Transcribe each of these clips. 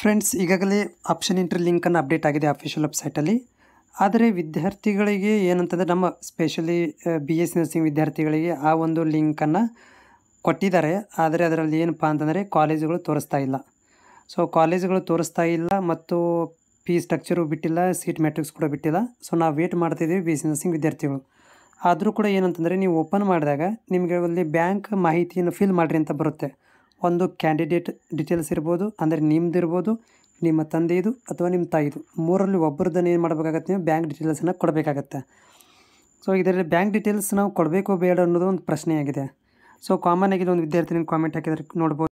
friends ಈಗಾಗಲೇ option entry ಲಿಂಕನ್ನು update ಆಗಿದೆ ಅಫಿಷಿಯಲ್ ವೆಬ್ಸೈಟಲ್ಲಿ ಆದರೆ ವಿದ್ಯಾರ್ಥಿಗಳಿಗೆ ಏನಂತಂದರೆ ನಮ್ಮ specially B S C nursing ವಿದ್ಯಾರ್ಥಿಗಳಿಗೆ ಆ ಒಂದು ಲಿಂಕನ್ನು ಕೊಟ್ಟಿದ್ದಾರೆ ಆದರೆ ಅದರಲ್ಲಿ ಏನಪ್ಪ ಅಂತಂದರೆ ಕಾಲೇಜುಗಳು ತೋರಿಸ್ತಾ ಇಲ್ಲ ಸೊ ಕಾಲೇಜುಗಳು ತೋರಿಸ್ತಾ ಇಲ್ಲ ಮತ್ತು ಪಿ ಸ್ಟ್ರಕ್ಚರು ಬಿಟ್ಟಿಲ್ಲ ಸೀಟ್ ಮ್ಯಾಟ್ರಿಕ್ಸ್ ಕೂಡ ಬಿಟ್ಟಿಲ್ಲ ಸೊ ನಾವು ವೇಟ್ ಮಾಡ್ತಿದ್ದೀವಿ ಬಿ ಎಸ್ ಸಿ ನರ್ಸಿಂಗ್ ವಿದ್ಯಾರ್ಥಿಗಳು ಆದರೂ ಕೂಡ ಏನಂತಂದರೆ ನೀವು ಓಪನ್ ಮಾಡಿದಾಗ ನಿಮಗೆ ಅಲ್ಲಿ ಬ್ಯಾಂಕ್ ಮಾಹಿತಿಯನ್ನು ಫಿಲ್ ಮಾಡಿರಿ ಅಂತ ಬರುತ್ತೆ ಒಂದು ಕ್ಯಾಂಡಿಡೇಟ್ ಡೀಟೇಲ್ಸ್ ಇರ್ಬೋದು ಅಂದರೆ ನಿಮ್ಮದು ಇರ್ಬೋದು ನಿಮ್ಮ ತಂದೆಯದು ಅಥವಾ ನಿಮ್ಮ ತಾಯಿದು ಮೂರಲ್ಲಿ ಒಬ್ಬರದನ್ನು ಏನು ಮಾಡಬೇಕಾಗತ್ತೆ ನೀವು ಬ್ಯಾಂಕ್ ಡೀಟೇಲ್ಸನ್ನು ಕೊಡಬೇಕಾಗತ್ತೆ ಸೊ ಇದರಲ್ಲಿ ಬ್ಯಾಂಕ್ ಡೀಟೇಲ್ಸ್ ನಾವು ಕೊಡಬೇಕೋ ಬೇಡ ಅನ್ನೋದು ಒಂದು ಪ್ರಶ್ನೆಯಾಗಿದೆ ಸೊ ಕಾಮನ್ ಆಗಿದೆ ಒಂದು ವಿದ್ಯಾರ್ಥಿನ ಕಾಮೆಂಟ್ ಹಾಕಿದ್ರೆ ನೋಡ್ಬೋದು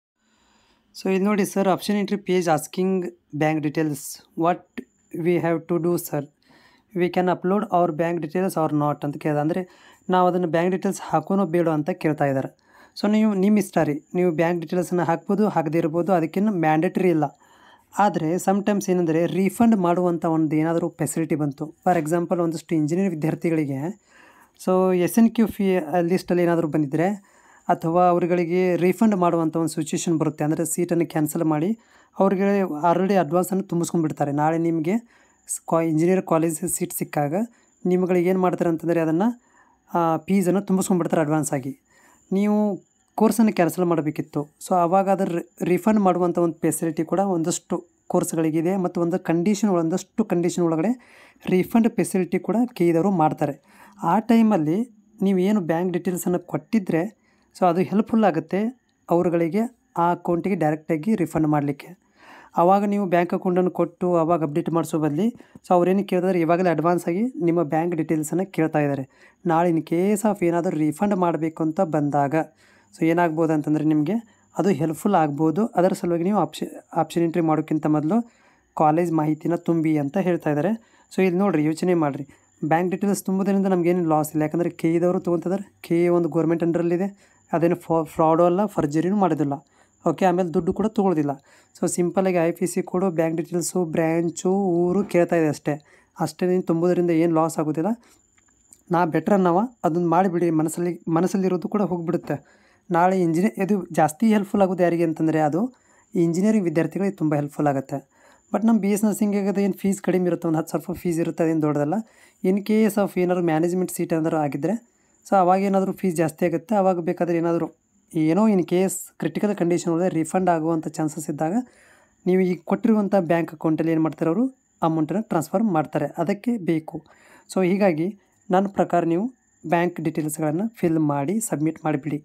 ಸೊ ಇದು ನೋಡಿ sir option entry page asking bank details what we have to do sir we can upload ಅವ್ರ ಬ್ಯಾಂಕ್ ಡೀಟೇಲ್ಸ್ ಅವ್ರ ನಾಟ್ ಅಂತ ಕೇಳಿದೆ ಅಂದರೆ ನಾವು ಅದನ್ನು ಬ್ಯಾಂಕ್ ಡೀಟೇಲ್ಸ್ ಹಾಕೋನೋ ಬೇಡೋ ಅಂತ ಕೇಳ್ತಾ ಇದ್ದಾರೆ ಸೊ ನೀವು ನಿಮ್ಮ ಇಷ್ಟ ರೀ ನೀವು ಬ್ಯಾಂಕ್ ಡೀಟೇಲ್ಸನ್ನು ಹಾಕ್ಬೋದು ಹಾಕದೇ ಇರ್ಬೋದು ಅದಕ್ಕೇನು ಮ್ಯಾಂಡೇಟ್ರಿ ಇಲ್ಲ ಆದರೆ ಸಮ್ಟೈಮ್ಸ್ ಏನಂದರೆ ರೀಫಂಡ್ ಮಾಡುವಂಥ ಒಂದು ಏನಾದರೂ ಫೆಸಿಲಿಟಿ ಬಂತು ಫಾರ್ ಎಕ್ಸಾಂಪಲ್ ಒಂದಷ್ಟು ಇಂಜಿನಿಯರ್ ವಿದ್ಯಾರ್ಥಿಗಳಿಗೆ so S N Q fee ಲಿಸ್ಟಲ್ಲಿ ಏನಾದರೂ ಬಂದಿದ್ದರೆ ಅಥವಾ ಅವರುಗಳಿಗೆ ರೀಫಂಡ್ ಮಾಡುವಂಥ ಒಂದು ಸಿಚುಯೇಷನ್ ಬರುತ್ತೆ ಅಂದರೆ ಸೀಟನ್ನು ಕ್ಯಾನ್ಸಲ್ ಮಾಡಿ ಅವ್ರಿಗೆ ಆಲ್ರೆಡಿ ಅಡ್ವಾನ್ಸನ್ನು ತುಂಬಿಸ್ಕೊಂಡ್ಬಿಡ್ತಾರೆ ನಾಳೆ ನಿಮಗೆ ಕಾ ಇಂಜಿನಿಯರ್ ಕಾಲೇಜ್ ಸೀಟ್ ಸಿಕ್ಕಾಗ ನಿಮ್ಗಳಿಗೆ ಏನು ಮಾಡ್ತಾರೆ ಅಂತಂದರೆ ಅದನ್ನು ಫೀಸನ್ನು ತುಂಬಿಸ್ಕೊಂಡ್ಬಿಡ್ತಾರೆ ಅಡ್ವಾನ್ಸ್ ಆಗಿ ನೀವು ಕೋರ್ಸನ್ನು ಕ್ಯಾನ್ಸಲ್ ಮಾಡಬೇಕಿತ್ತು ಸೊ ಆವಾಗ ಅದರ ರಿಫಂಡ್ ಮಾಡುವಂಥ ಒಂದು ಫೆಸಿಲಿಟಿ ಕೂಡ ಒಂದಷ್ಟು ಕೋರ್ಸ್ಗಳಿಗಿದೆ ಮತ್ತು ಒಂದು ಕಂಡೀಷನ್ ಒಂದಷ್ಟು ಕಂಡೀಷನ್ ಒಳಗಡೆ ರಿಫಂಡ್ ಫೆಸಿಲಿಟಿ ಕೂಡ ಕೆ ಮಾಡ್ತಾರೆ ಆ ಟೈಮಲ್ಲಿ ಏನು ಬ್ಯಾಂಕ್ ಡೀಟೇಲ್ಸನ್ನು ಕೊಟ್ಟಿದ್ದರೆ ಸೊ ಅದು ಹೆಲ್ಪ್ಫುಲ್ ಆಗುತ್ತೆ ಅವರುಗಳಿಗೆ ಆ ಅಕೌಂಟಿಗೆ ಡೈರೆಕ್ಟಾಗಿ ರಿಫಂಡ್ ಮಾಡಲಿಕ್ಕೆ ಆವಾಗ ನೀವು ಬ್ಯಾಂಕ್ ಅಕೌಂಟನ್ನು ಕೊಟ್ಟು ಆವಾಗ ಅಪ್ಡೇಟ್ ಮಾಡಿಸೋ ಬದಲಿ ಸೊ ಅವ್ರೇನು ಕೇಳಿದ್ರೆ ಇವಾಗಲೇ ಅಡ್ವಾನ್ಸ್ ಆಗಿ ನಿಮ್ಮ ಬ್ಯಾಂಕ್ ಡೀಟೇಲ್ಸನ್ನು ಕೇಳ್ತಾ ಇದ್ದಾರೆ ನಾಳೆ ಇನ್ ಕೇಸ್ ಆಫ್ ಏನಾದರೂ ರಿಫಂಡ್ ಮಾಡಬೇಕು ಅಂತ ಬಂದಾಗ ಸೊ ಏನಾಗ್ಬೋದು ಅಂತಂದರೆ ನಿಮಗೆ ಅದು ಹೆಲ್ಪ್ಫುಲ್ ಆಗ್ಬೋದು ಅದರ ಸಲುವಾಗಿ ನೀವು ಆಪ್ಷ ಆಪ್ಷನ್ ಎಂಟ್ರಿ ಮಾಡೋಕ್ಕಿಂತ ಮೊದಲು ಕಾಲೇಜ್ ಮಾಹಿತಿನ ತುಂಬಿ ಅಂತ ಹೇಳ್ತಾ ಇದ್ದಾರೆ ಸೊ ಇಲ್ಲಿ ನೋಡಿರಿ ಯೋಚನೆ ಮಾಡಿರಿ ಬ್ಯಾಂಕ್ ಡೀಟೇಲ್ಸ್ ತುಂಬೋದ್ರಿಂದ ನಮಗೇನು ಲಾಸ್ ಇಲ್ಲ ಯಾಕಂದರೆ ಕೆ ಇದವರು ತೊಗೊತಿದ್ದಾರೆ ಕೆ ಒಂದು ಗೋರ್ಮೆಂಟ್ ಅಂಡರಲ್ಲಿದೆ ಅದೇನು ಫ್ರಾಡು ಅಲ್ಲ ಫರ್ಜರಿನೂ ಮಾಡೋದಿಲ್ಲ ಓಕೆ ಆಮೇಲೆ ದುಡ್ಡು ಕೂಡ ತೊಗೊಳ್ಳೋದಿಲ್ಲ ಸೊ ಸಿಂಪಲಾಗಿ ಐ ಪಿ ಸಿ ಕೊಡು ಬ್ಯಾಂಕ್ ಡೀಟೇಲ್ಸು ಬ್ರ್ಯಾಂಚು ಊರು ಕೇಳ್ತಾ ಇದೆ ಅಷ್ಟೇ ಅಷ್ಟೇ ನೀನು ತುಂಬೋದ್ರಿಂದ ಏನು ಲಾಸ್ ಆಗೋದಿಲ್ಲ ನಾ ಬೆಟ್ರ್ ಅನ್ನವ ಅದನ್ನು ಮಾಡಿಬಿಡಿ ಮನಸ್ಸಲ್ಲಿ ಮನಸ್ಸಲ್ಲಿರೋದು ಕೂಡ ಹೋಗಿಬಿಡುತ್ತೆ ನಾಳೆ ಇಂಜಿನಿಯರ್ ಇದು ಜಾಸ್ತಿ ಹೆಲ್ಪ್ಫುಲ್ ಆಗೋದು ಯಾರಿಗೆ ಅಂತಂದರೆ ಅದು ಇಂಜಿನಿಯರಿಂಗ್ ವಿದ್ಯಾರ್ಥಿಗಳಿಗೆ ತುಂಬ ಹೆಲ್ಪ್ಫುಲ್ ಆಗುತ್ತೆ ಬಟ್ ನಮ್ಮ ಬಿ ಎಸ್ ನರ್ಸಿಂಗಿಗೆ ಏನು ಫೀಸ್ ಕಡಿಮೆ ಇರುತ್ತೆ ಒಂದು ಹತ್ತು ಸ್ವಲ್ಪ ಫೀಸ್ ಇರುತ್ತೆ ಅದೇನು ದೊಡ್ಡದಲ್ಲ ಇನ್ ಕೇಸ್ ಆಫ್ ಏನಾದ್ರು ಮ್ಯಾನೇಜ್ಮೆಂಟ್ ಸೀಟ್ ಏನಾದರೂ ಆಗಿದ್ದರೆ ಸೊ ಅವಾಗ ಏನಾದರೂ ಫೀಸ್ ಜಾಸ್ತಿ ಆಗುತ್ತೆ ಅವಾಗ ಬೇಕಾದರೆ ಏನಾದರೂ ಏನೋ ಇನ್ ಕೇಸ್ ಕ್ರಿಟಿಕಲ್ ಕಂಡೀಷನ್ ಒಳಗೆ ರೀಫಂಡ್ ಆಗುವಂಥ ಚಾನ್ಸಸ್ ಇದ್ದಾಗ ನೀವು ಈಗ ಕೊಟ್ಟಿರುವಂಥ ಬ್ಯಾಂಕ್ ಅಕೌಂಟಲ್ಲಿ ಏನು ಮಾಡ್ತಾರೆ ಅವರು ಅಮೌಂಟನ್ನು ಟ್ರಾನ್ಸ್ಫರ್ ಮಾಡ್ತಾರೆ ಅದಕ್ಕೆ ಬೇಕು ಸೊ ಹೀಗಾಗಿ ನನ್ನ ಪ್ರಕಾರ ನೀವು ಬ್ಯಾಂಕ್ ಡೀಟೇಲ್ಸ್ಗಳನ್ನು ಫಿಲ್ ಮಾಡಿ ಸಬ್ಮಿಟ್ ಮಾಡಿಬಿಡಿ